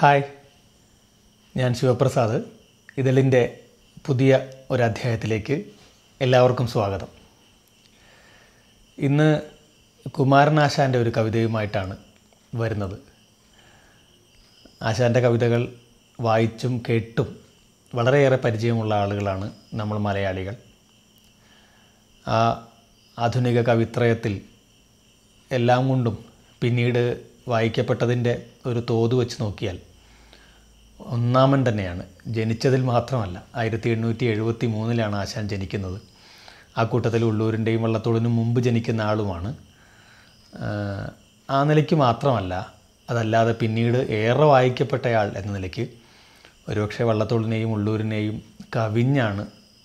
hi ഞാൻ ശിവപ്രസാദ് ഇതിലിൻ്റെ പുതിയ ഒരധ്യായത്തിലേക്ക് എല്ലാവർക്കും സ്വാഗതം ഇന്ന് കുമാരനാശാൻ്റെ ഒരു കവിതയുമായിട്ടാണ് വരുന്നത് ആശാൻ്റെ കവിതകൾ വായിച്ചും കേട്ടും വളരെയേറെ പരിചയമുള്ള ആളുകളാണ് നമ്മൾ മലയാളികൾ ആ ആധുനിക കവിത്രയത്തിൽ എല്ലാം കൊണ്ടും പിന്നീട് വായിക്കപ്പെട്ടതിൻ്റെ ഒരു തോത് വെച്ച് നോക്കിയാൽ ഒന്നാമൻ തന്നെയാണ് ജനിച്ചതിൽ മാത്രമല്ല ആയിരത്തി എണ്ണൂറ്റി എഴുപത്തി മൂന്നിലാണ് ആശാൻ ജനിക്കുന്നത് ആ കൂട്ടത്തിൽ ഉള്ളൂരിൻ്റെയും വള്ളത്തോടിനും മുമ്പ് ജനിക്കുന്ന ആളുമാണ് ആ നിലയ്ക്ക് മാത്രമല്ല അതല്ലാതെ പിന്നീട് ഏറെ വായിക്കപ്പെട്ടയാൾ എന്ന നിലയ്ക്ക് ഒരുപക്ഷെ വള്ളത്തോളിനെയും ഉള്ളൂരിനെയും കവിഞ്ഞാണ്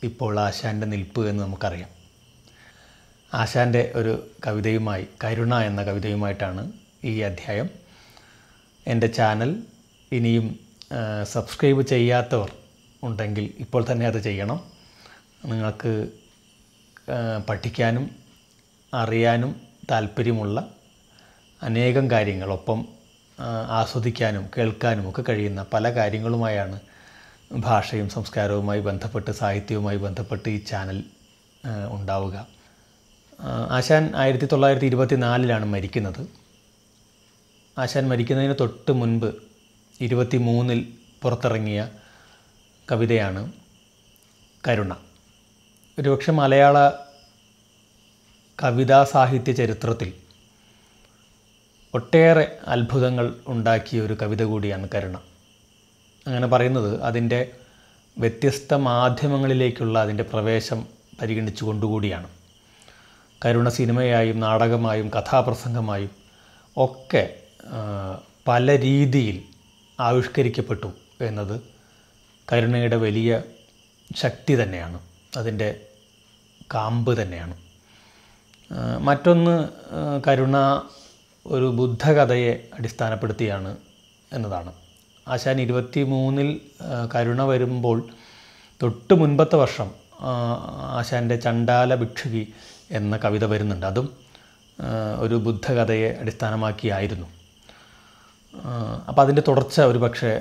ഇപ്പോൾ ആശാൻ്റെ നിൽപ്പ് എന്ന് നമുക്കറിയാം ആശാൻ്റെ ഒരു കവിതയുമായി കരുണ എന്ന കവിതയുമായിട്ടാണ് ഈ അധ്യായം എൻ്റെ ചാനൽ ഇനിയും സബ്സ്ക്രൈബ് ചെയ്യാത്തവർ ഉണ്ടെങ്കിൽ ഇപ്പോൾ തന്നെ അത് ചെയ്യണം നിങ്ങൾക്ക് പഠിക്കാനും അറിയാനും താല്പര്യമുള്ള അനേകം കാര്യങ്ങൾ ഒപ്പം ആസ്വദിക്കാനും കേൾക്കാനും ഒക്കെ കഴിയുന്ന പല കാര്യങ്ങളുമായാണ് ഭാഷയും സംസ്കാരവുമായി ബന്ധപ്പെട്ട് സാഹിത്യവുമായി ബന്ധപ്പെട്ട് ഈ ചാനൽ ഉണ്ടാവുക ആശാൻ ആയിരത്തി തൊള്ളായിരത്തി ഇരുപത്തി നാലിലാണ് മരിക്കുന്നത് ആശാൻ മരിക്കുന്നതിന് തൊട്ട് മുൻപ് ഇരുപത്തി മൂന്നിൽ പുറത്തിറങ്ങിയ കവിതയാണ് കരുണ ഒരുപക്ഷെ മലയാള കവിതാ സാഹിത്യ ചരിത്രത്തിൽ ഒട്ടേറെ അത്ഭുതങ്ങൾ ഉണ്ടാക്കിയ ഒരു കവിത കൂടിയാണ് കരുണ അങ്ങനെ പറയുന്നത് അതിൻ്റെ വ്യത്യസ്ത മാധ്യമങ്ങളിലേക്കുള്ള അതിൻ്റെ പ്രവേശം പരിഗണിച്ചു കൊണ്ടുകൂടിയാണ് കരുണ സിനിമയായും നാടകമായും കഥാപ്രസംഗമായും ഒക്കെ പല രീതിയിൽ ആവിഷ്കരിക്കപ്പെട്ടു എന്നത് കരുണയുടെ വലിയ ശക്തി തന്നെയാണ് അതിൻ്റെ കാമ്പ് തന്നെയാണ് മറ്റൊന്ന് കരുണ ഒരു ബുദ്ധകഥയെ അടിസ്ഥാനപ്പെടുത്തിയാണ് എന്നതാണ് ആശാൻ ഇരുപത്തി മൂന്നിൽ കരുണ വരുമ്പോൾ തൊട്ട് മുൻപത്തെ വർഷം ആശാൻ്റെ ചണ്ടാല ഭിക്ഷുകി എന്ന കവിത വരുന്നുണ്ട് അതും ഒരു ബുദ്ധകഥയെ അടിസ്ഥാനമാക്കിയായിരുന്നു അപ്പോൾ അതിൻ്റെ തുടർച്ച ഒരു പക്ഷേ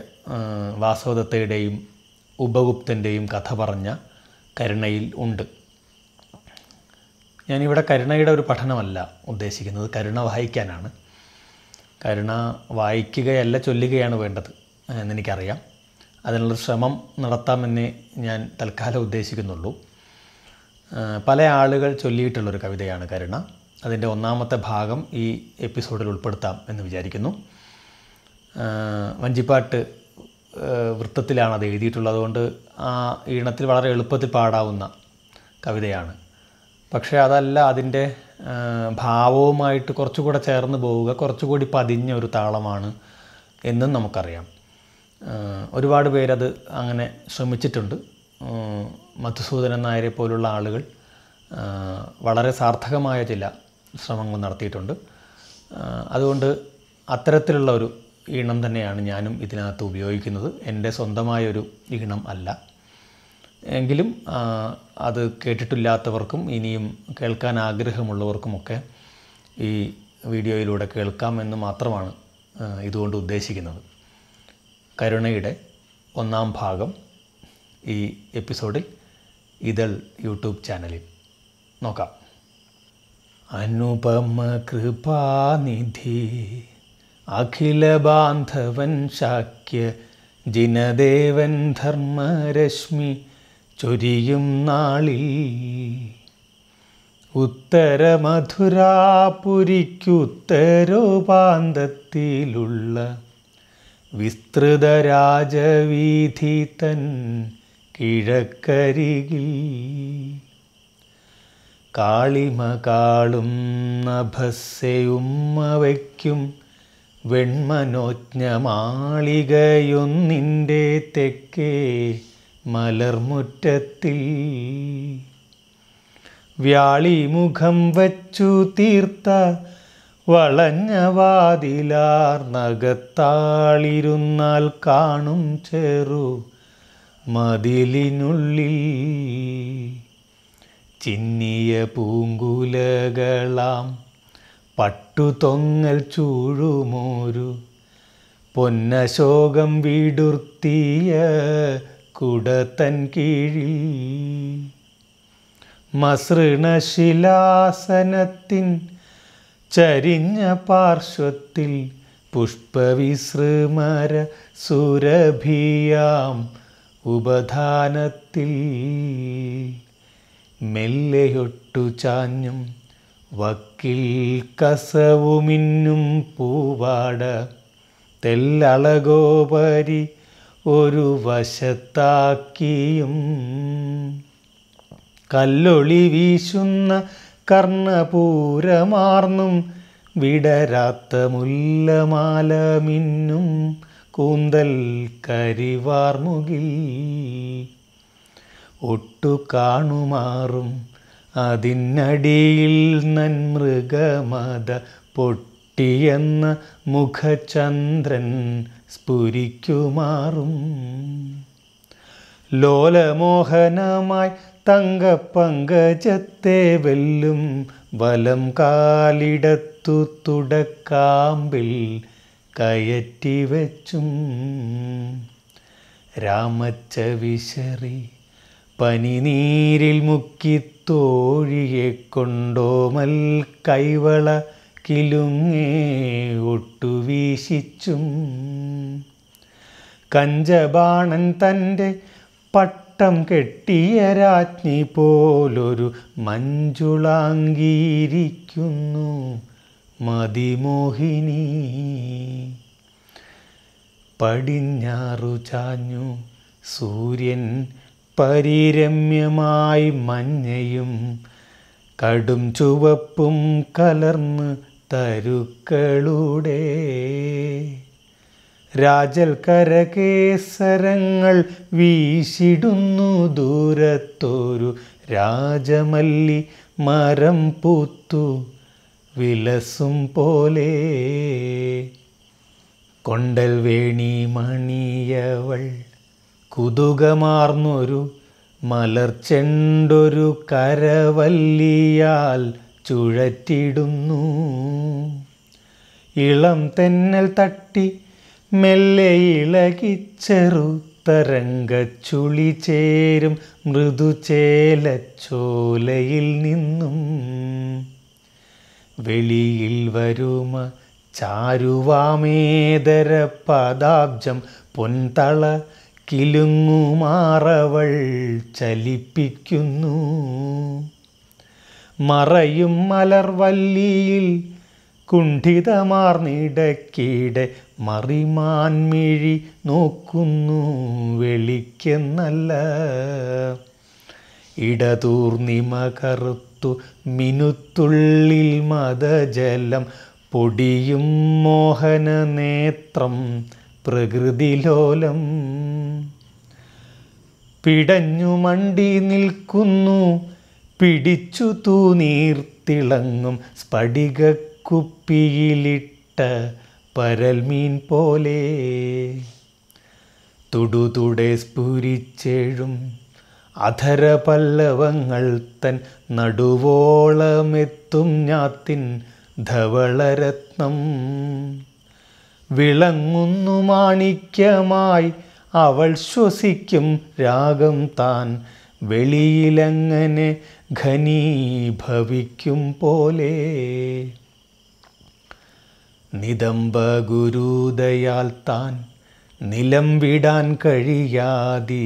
വാസവദത്തയുടെയും ഉപഗുപ്തൻ്റെയും കഥ പറഞ്ഞ കരുണയിൽ ഉണ്ട് ഞാനിവിടെ കരുണയുടെ ഒരു പഠനമല്ല ഉദ്ദേശിക്കുന്നത് കരുണ വായിക്കാനാണ് കരുണ വായിക്കുകയല്ല ചൊല്ലുകയാണ് വേണ്ടത് എന്നെനിക്കറിയാം അതിനുള്ള ശ്രമം നടത്താമെന്നേ ഞാൻ തൽക്കാലം ഉദ്ദേശിക്കുന്നുള്ളൂ പല ആളുകൾ ചൊല്ലിയിട്ടുള്ളൊരു കവിതയാണ് കരുണ അതിൻ്റെ ഒന്നാമത്തെ ഭാഗം ഈ എപ്പിസോഡിൽ ഉൾപ്പെടുത്താം എന്ന് വിചാരിക്കുന്നു വഞ്ചിപ്പാട്ട് വൃത്തത്തിലാണ് അത് എഴുതിയിട്ടുള്ളത് അതുകൊണ്ട് ആ ഈണത്തിൽ വളരെ എളുപ്പത്തിൽ പാടാവുന്ന കവിതയാണ് പക്ഷേ അതല്ല അതിൻ്റെ ഭാവവുമായിട്ട് കുറച്ചുകൂടെ ചേർന്ന് പോവുക കുറച്ചുകൂടി പതിഞ്ഞ ഒരു താളമാണ് എന്നും നമുക്കറിയാം ഒരുപാട് പേരത് അങ്ങനെ ശ്രമിച്ചിട്ടുണ്ട് മധുസൂദനൻ നായരെ പോലുള്ള ആളുകൾ വളരെ സാർത്ഥകമായ ചില ശ്രമങ്ങൾ നടത്തിയിട്ടുണ്ട് അതുകൊണ്ട് അത്തരത്തിലുള്ള ഒരു ഈണം തന്നെയാണ് ഞാനും ഇതിനകത്ത് ഉപയോഗിക്കുന്നത് എൻ്റെ സ്വന്തമായൊരു ഈണം അല്ല എങ്കിലും അത് കേട്ടിട്ടില്ലാത്തവർക്കും ഇനിയും കേൾക്കാൻ ആഗ്രഹമുള്ളവർക്കുമൊക്കെ ഈ വീഡിയോയിലൂടെ കേൾക്കാം എന്ന് മാത്രമാണ് ഇതുകൊണ്ട് ഉദ്ദേശിക്കുന്നത് കരുണയുടെ ഒന്നാം ഭാഗം ഈ എപ്പിസോഡിൽ ഇതൾ യൂട്യൂബ് ചാനലിൽ നോക്കാം അനുപമ കൃപാനിധി അഖിലബാന്ധവൻ ശാക്യ ജിനദേവൻ ധർമ്മരശ്മി ചൊരിയും നാളിൽ ഉത്തരമധുരാപുരിക്കുത്തരോപാന്തത്തിലുള്ള വിസ്തൃത രാജവീഥി തൻ കിഴക്കരികിൽ കാളിമകാളും കാളും നഭസ്സയുമ്മവയ്ക്കും വെൺമനോജ്ഞമാളികയൊന്നിൻ്റെ തെക്കേ മലർമുറ്റത്തിൽ വ്യാളിമുഖം വച്ചു തീർത്ത വളഞ്ഞവാതിലാർ നഗത്താളിരുന്നാൽ കാണും ചെറു മതിലിനുള്ളിൽ ചിന്നിയ പൂങ്കുലകളാം പട്ടുതൊങ്ങൽ ചൂഴുമോരു പൊന്നശോകം വീടുർത്തിയ കുടത്തൻ കീഴിൽ മസൃണശിലാസനത്തിൻ ചരിഞ്ഞ പാർശ്വത്തിൽ പുഷ്പവിശ്രമര സുരഭിയാം ഉപധാനത്തിൽ മെല്ലെയൊട്ടു ചാഞ്ഞും വക് വാക്കിൽ കസവുമിന്നും പൂവാട തെല്ലളകോപരി ഒരു വശത്താക്കിയും കല്ലൊളി വീശുന്ന കർണപൂരമാർന്നും വിടരാത്ത മുല്ലമാല മിന്നും കൂന്തൽ കരിവാർമുകിൽ ഒട്ടു കാണുമാറും അതിനടിയിൽ നന്മൃഗമത പൊട്ടിയെന്ന മുഖചന്ദ്രൻ സ്ഫുരിക്കുമാറും ലോലമോഹനമായി തങ്കപ്പങ്കജത്തെ വെല്ലും വലം കാലിടത്തു തുടക്കാമ്പിൽ കയറ്റി വെച്ചും രാമച്ച വിശറി പനിനീരിൽ മുക്കി തോഴിയെ കൊണ്ടോമൽ കൈവള കിലുങ്ങേ ഒട്ടുവീശിച്ചും കഞ്ചബാണൻ തൻ്റെ പട്ടം കെട്ടിയ രാജ്ഞി പോലൊരു മഞ്ജുളാങ്കിയിരിക്കുന്നു മതിമോഹിനി പടിഞ്ഞാറു ചാഞ്ഞു സൂര്യൻ പരിരമ്യമായി മഞ്ഞയും കടും ചുവപ്പും കലർന്ന് തരുക്കളുടെ രാജൽ കരകേസരങ്ങൾ വീശിടുന്നു ദൂരത്തൊരു രാജമല്ലി മരം പൂത്തു വിലസും പോലെ കൊണ്ടൽ വേണി മണിയവൾ കുതുകമാർന്നൊരു മലർച്ചെണ്ടൊരു കരവല്ലിയാൽ ചുഴറ്റിടുന്നു ഇളം തെന്നൽ തട്ടി മെല്ലെ തരംഗച്ചുളി ചേരും മൃദുചേലച്ചോലയിൽ നിന്നും വെളിയിൽ വരുമ ചാരുവാമേതര പദാബ്ജം പൊൻതള കിലുങ്ങുമാറവൾ ചലിപ്പിക്കുന്നു മറയും മലർവല്ലിയിൽ കുണ്ഠിതമാർന്നിടക്കിടെ മറിമാൻമിഴി നോക്കുന്നു വെളിക്കെന്നല്ല ഇടതൂർണിമ കറുത്തു മിനുത്തുള്ളിൽ മതജലം പൊടിയും മോഹന നേത്രം പ്രകൃതിലോലം പിടഞ്ഞു മണ്ടി നിൽക്കുന്നു പിടിച്ചു തൂനീർത്തിളങ്ങും സ്ഫടികക്കുപ്പിയിലിട്ട പരൽമീൻ പോലെ തുടുതുടെ സ്ഫുരിച്ചേഴും പല്ലവങ്ങൾ തൻ നടുവോളമെത്തും ഞാത്തിൻ ധവളരത്നം വിളങ്ങുന്നു മാണിക്യമായി അവൾ ശ്വസിക്കും രാഗം താൻ വെളിയിലങ്ങനെ ഘനീഭവിക്കും പോലെ നിതംബ ഗുരുദയാൽ താൻ നിലം വിടാൻ കഴിയാതി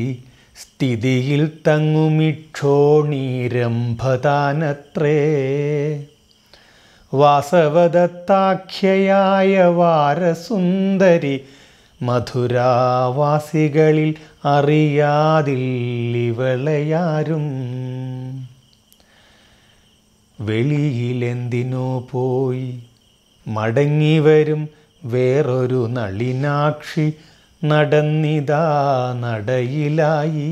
സ്ഥിതിയിൽ തങ്ങുമിക്ഷോണീരംഭതാനത്രേ വാസവദത്താഖ്യയായ വാരസുന്ദരി മധുരാവാസികളിൽ അറിയാതില്ലിവളയാരും ഇവളെയാരും വെളിയിലെന്തിനോ പോയി മടങ്ങി വരും വേറൊരു നളിനാക്ഷി നടന്നിതാ നടയിലായി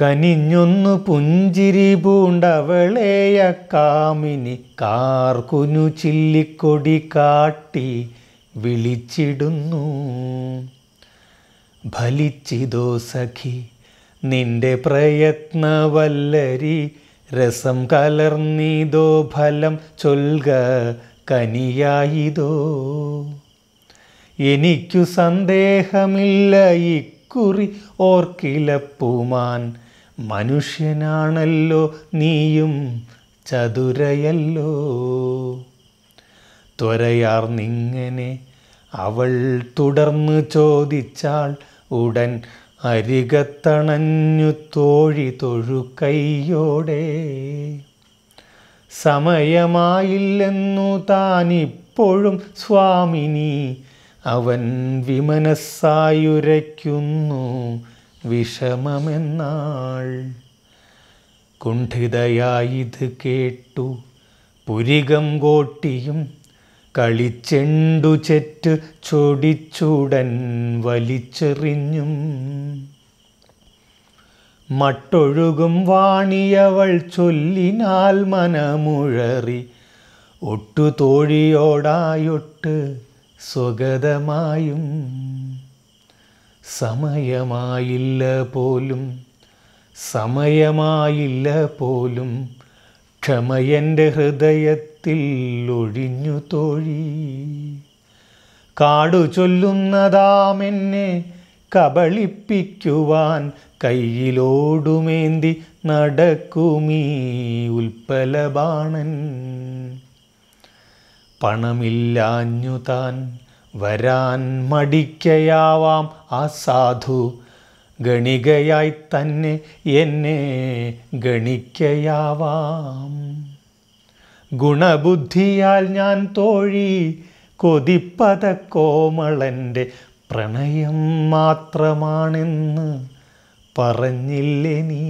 കനിഞ്ഞൊന്നു പുഞ്ചിരി പൂണ്ടവളേയ കാമിനി കാർക്കുനു ചില്ലിക്കൊടി കാട്ടി വിളിച്ചിടുന്നു ഫലിച്ചിതോ സഖി നിന്റെ പ്രയത്നവല്ലരി രസം കലർന്നിതോ ഫലം ചൊൽക കനിയായിതോ എനിക്കു സന്ദേഹമില്ല ഇക്കുറി ഓർക്കിലപ്പുമാൻ മനുഷ്യനാണല്ലോ നീയും ചതുരയല്ലോ ത്വരയാർന്നിങ്ങനെ അവൾ തുടർന്ന് ചോദിച്ചാൽ ഉടൻ അരികത്തണഞ്ഞു തോഴി തൊഴുകൈയോടെ സമയമായില്ലെന്നു താനിപ്പോഴും സ്വാമിനി അവൻ വിമനസ്സായുരയ്ക്കുന്നു വിഷമമെന്നാൾ കുണ്ഠിതയായിത് കേട്ടു പുരികം കോട്ടിയും കളിച്ചെണ്ടു ചെറ്റ് ചൊടിച്ചുടൻ വലിച്ചെറിഞ്ഞും മട്ടൊഴുകും വാണിയവൾ ചൊല്ലിനാൽ മനമുഴറി ഒട്ടു തോഴിയോടായൊട്ട് സ്വഗതമായും സമയമായില്ല പോലും സമയമായില്ല പോലും ക്ഷമയൻ്റെ ഹൃദയത്തിൽ ത്തിൽ ഒഴിഞ്ഞു തോഴി കാടു ചൊല്ലുന്നതാമെന്നെ കബളിപ്പിക്കുവാൻ കയ്യിലോടുമേന്തി നടക്കുമീ ഉൽപ്പലബാണൻ പണമില്ലാഞ്ഞു താൻ വരാൻ മടിക്കയാവാം ആ സാധു ഗണികയായി തന്നെ എന്നെ ഗണിക്കയാവാം ഗുണബുദ്ധിയാൽ ഞാൻ തോഴി കൊതിപ്പത കോമളൻ്റെ പ്രണയം മാത്രമാണെന്ന് പറഞ്ഞില്ലേ നീ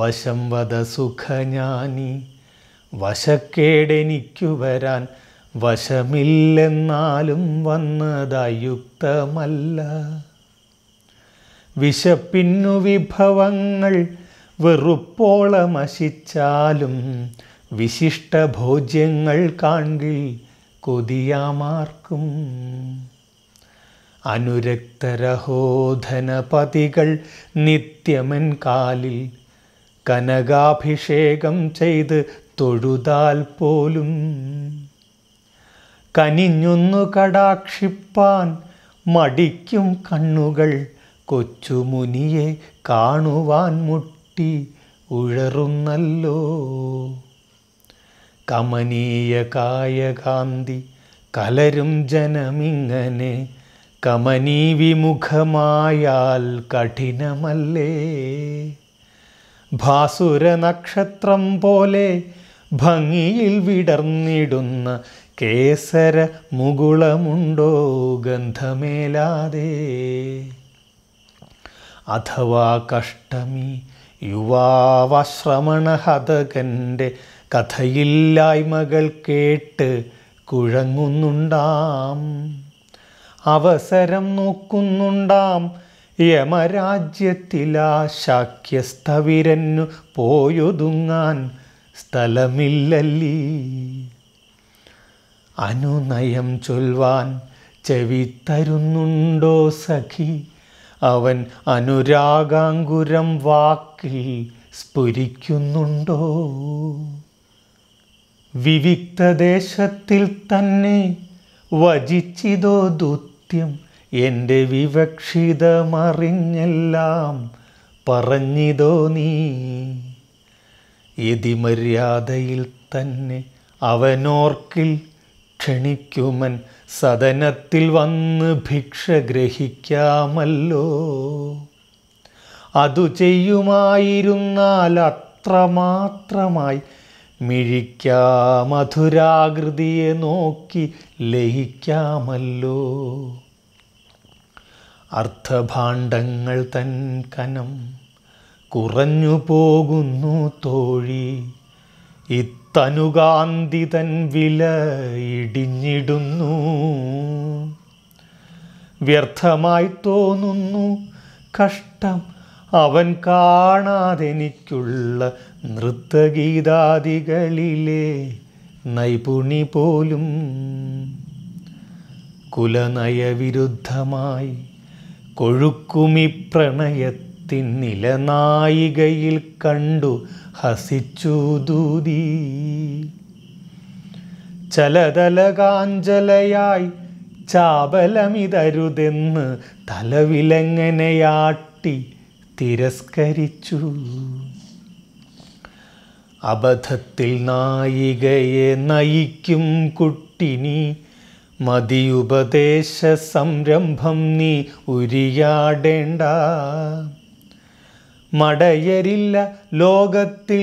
വശം വധ ഞാനി വശക്കേടെനിക്കു വരാൻ വശമില്ലെന്നാലും വന്നതയുക്തമല്ല വിശപ്പിന്നു വിഭവങ്ങൾ വെറുപ്പോളമശിച്ചാലും വിശിഷ്ട ഭോജ്യങ്ങൾ കാൺകിൽ കൊതിയാമാർക്കും അനുരക്തരഹോധനപതികൾ നിത്യമൻ കാലിൽ കനകാഭിഷേകം ചെയ്ത് തൊഴുതാൽ പോലും കനിഞ്ഞൊന്നു കടാക്ഷിപ്പാൻ മടിക്കും കണ്ണുകൾ കൊച്ചുമുനിയെ കാണുവാൻ മുട്ട സൃഷ്ടി ഉഴറുന്നല്ലോ കമനീയ കായകാന്തി കലരും ജനമിങ്ങനെ കമനീ വിമുഖമായാൽ കഠിനമല്ലേ ഭാസുര നക്ഷത്രം പോലെ ഭംഗിയിൽ വിടർന്നിടുന്ന കേസര മുകുളമുണ്ടോ ഗന്ധമേലാതെ അഥവാ കഷ്ടമി യുവാവശ്രമണഹതകൻ്റെ കഥയില്ലായ്മകൾ കേട്ട് കുഴങ്ങുന്നുണ്ടാം അവസരം നോക്കുന്നുണ്ടാം യമരാജ്യത്തിലാ ശാക്യസ്ഥവിരന്നു പോയൊതുങ്ങാൻ സ്ഥലമില്ലല്ലീ അനുനയം ചൊൽവാൻ ചെവി തരുന്നുണ്ടോ സഖി അവൻ അനുരാഗാങ്കുരം വാക്കിൽ സ്ഫുരിക്കുന്നുണ്ടോ വിവിക്തദേശത്തിൽ തന്നെ വചിച്ചിതോ ദുത്യം എൻ്റെ വിവക്ഷിതമറിഞ്ഞെല്ലാം പറഞ്ഞിതോ നീ യതിമര്യാദയിൽ തന്നെ അവനോർക്കിൽ ക്ഷണിക്കുമൻ സദനത്തിൽ വന്ന് ഭിക്ഷ ഗ്രഹിക്കാമല്ലോ അതു ചെയ്യുമായിരുന്നാൽ അത്രമാത്രമായി മിഴിക്കാമധുരാകൃതിയെ നോക്കി ലയിക്കാമല്ലോ അർത്ഥഭാണ്ഡങ്ങൾ തൻ കനം കുറഞ്ഞു പോകുന്നു തോഴി ഇത്തനുകാന്തിതൻ വില ഇടിഞ്ഞിടുന്നു വ്യർത്ഥമായി തോന്നുന്നു കഷ്ടം അവൻ കാണാതെനിക്കുള്ള നൃത്തഗീതാദികളിലെ നൈപുണി പോലും കുലനയവിരുദ്ധമായി കൊഴുക്കുമി പ്രണയത്തിൻ നിലനായികയിൽ കണ്ടു ഹസിച്ചു ദൂതി ചലതലകാഞ്ചലയായി ചാപലമിതരുതെന്ന് തലവിലങ്ങനെയാട്ടി തിരസ്കരിച്ചു അബദ്ധത്തിൽ നായികയെ നയിക്കും കുട്ടിനി മതിയുപദേശ സംരംഭം നീ ഉരിയാടേണ്ട മടയരില്ല ലോകത്തിൽ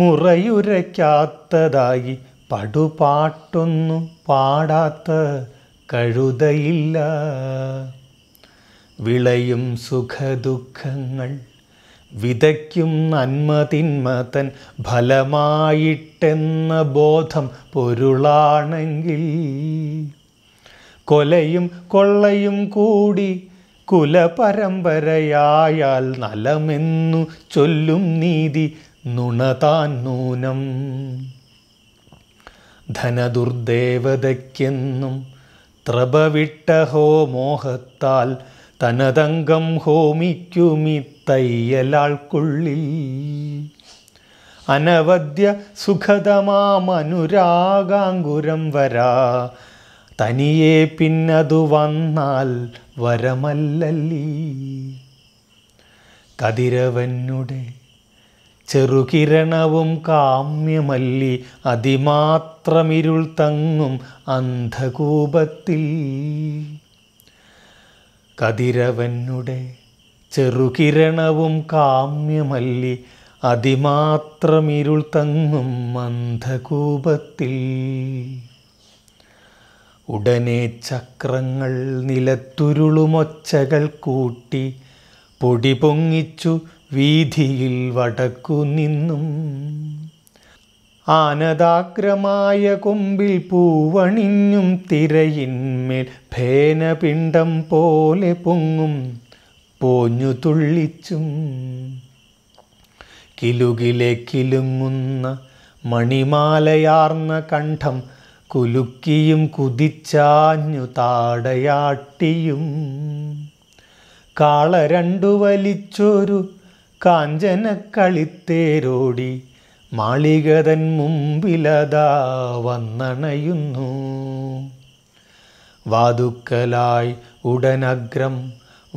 മുറയുരയ്ക്കാത്തതായി പടുപാട്ടൊന്നും പാടാത്ത കഴുതയില്ല വിളയും സുഖദുഃഖങ്ങൾ വിതയ്ക്കും നന്മതിന്മതൻ ഫലമായിട്ടെന്ന ബോധം പൊരുളാണെങ്കിൽ കൊലയും കൊള്ളയും കൂടി കുലപരമ്പരയായാൽ നലമെന്നു ചൊല്ലും നീതി നുണതാൻ നൂനം ധനദുർദേവതയ്ക്കെന്നും ത്രപവിട്ട ഹോ മോഹത്താൽ തനതംഗം ഹോമിക്കുമി തയ്യലാൾക്കുള്ളിൽ അനവദ്യ സുഖതമാമനുരാഗാങ്കുരം വരാ തനിയെ പിന്നതു വന്നാൽ വരമല്ലല്ലീ കതിരവനുടെ ചെറുകിരണവും കാമ്യമല്ലി അതിമാത്രമിരുൾ തങ്ങും അന്ധകൂപത്തിൽ കതിരവനുടെ ചെറുകിരണവും കാമ്യമല്ലി അതിമാത്രമിരുൾ തങ്ങും അന്ധകൂപത്തിൽ ഉടനെ ചക്രങ്ങൾ നിലത്തുരുളുമൊച്ചകൾ കൂട്ടി പൊടി പൊങ്ങിച്ചു വീതിയിൽ വടക്കു നിന്നും ആനതാഗ്രമായ കൊമ്പിൽ പൂവണിഞ്ഞും തിരയിന്മേൽ ഭേനപിണ്ടം പോലെ പൊങ്ങും പോഞ്ഞു തുള്ളിച്ചും കിലുകിലെ കിലുങ്ങുന്ന മണിമാലയാർന്ന കണ്ഠം കുലുക്കിയും കുതിച്ചാഞ്ഞു താടയാട്ടിയും കാള രണ്ടു വലിച്ചൊരു കാഞ്ചന കളിത്തേരോടി മാളികതൻ മുമ്പിലതാ വന്നണയുന്നു വാതുക്കലായി ഉടനഗ്രം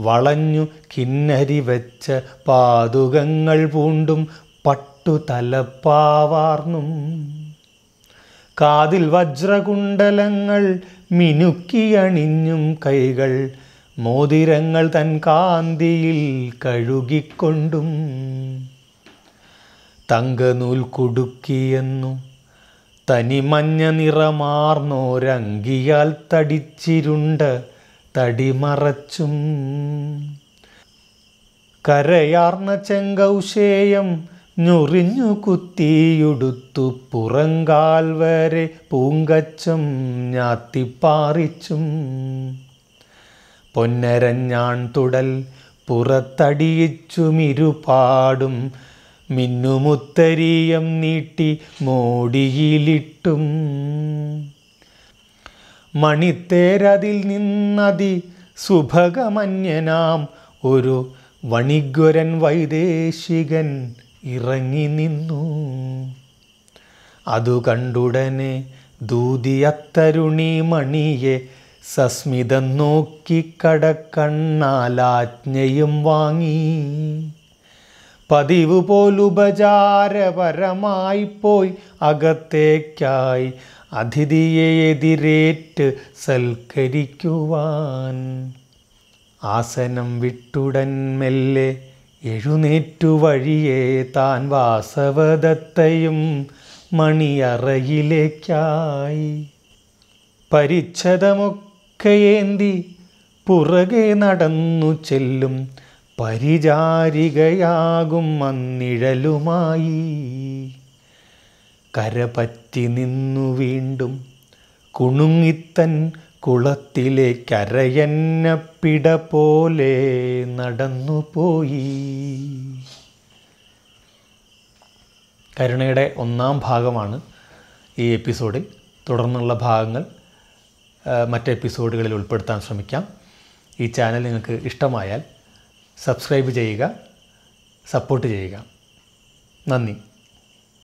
വളഞ്ഞു കിന്നരി വെച്ച പാതുകങ്ങൾ പൂണ്ടും തലപ്പാവാർന്നും കാതിൽ വജ്രകുണ്ടലങ്ങൾ മിനുക്കിയണിഞ്ഞും കൈകൾ മോതിരങ്ങൾ തൻ കാന്തിയിൽ കഴുകിക്കൊണ്ടും തങ്കനൂൽ കുടുക്കിയെന്നു മഞ്ഞ നിറമാർന്നോരങ്കിയാൽ തടിച്ചിരുണ്ട് തടിമറച്ചും കരയാർന്ന ചെങ്കൗശേയം ഞൊറിഞ്ഞു കുത്തിയുടുത്തു പുറങ്കാൽ വരെ പൂങ്കച്ചും ഞാത്തിപ്പാറിച്ചും പൊന്നരഞ്ഞാൺ തുടൽ പുറത്തടിയിച്ചുമിരുപാടും മിന്നുമുത്തരീയം നീട്ടി മോടിയിലിട്ടും മണിത്തേരതിൽ നിന്നതി സുഭഗമന്യനാം ഒരു വണിഗ്വരൻ വൈദേശികൻ ഇറങ്ങി നിന്നു അതു കണ്ടുടനെ ദൂതിയത്തരുണി മണിയെ സസ്മിതം നോക്കി കടക്കണ്ണാലാജ്ഞയും വാങ്ങി പതിവ് പോലുപചാരപരമായി പോയി അകത്തേക്കായി അതിഥിയെ എതിരേറ്റ് സൽക്കരിക്കുവാൻ ആസനം വിട്ടുടൻ മെല്ലെ എഴുന്നേറ്റു വഴിയെ താൻ വാസവദത്തയും മണിയറയിലേക്കായി പരിച്ഛദമൊക്കെ ഏന്തി പുറകെ നടന്നു ചെല്ലും പരിചാരികയാകും അന്നിഴലുമായി കരപറ്റി നിന്നു വീണ്ടും കുണുങ്ങിത്തൻ കുളത്തിലെ കരയന്നപ്പിട പോലെ നടന്നുപോയി കരുണയുടെ ഒന്നാം ഭാഗമാണ് ഈ എപ്പിസോഡിൽ തുടർന്നുള്ള ഭാഗങ്ങൾ മറ്റ് എപ്പിസോഡുകളിൽ ഉൾപ്പെടുത്താൻ ശ്രമിക്കാം ഈ ചാനൽ നിങ്ങൾക്ക് ഇഷ്ടമായാൽ സബ്സ്ക്രൈബ് ചെയ്യുക സപ്പോർട്ട് ചെയ്യുക നന്ദി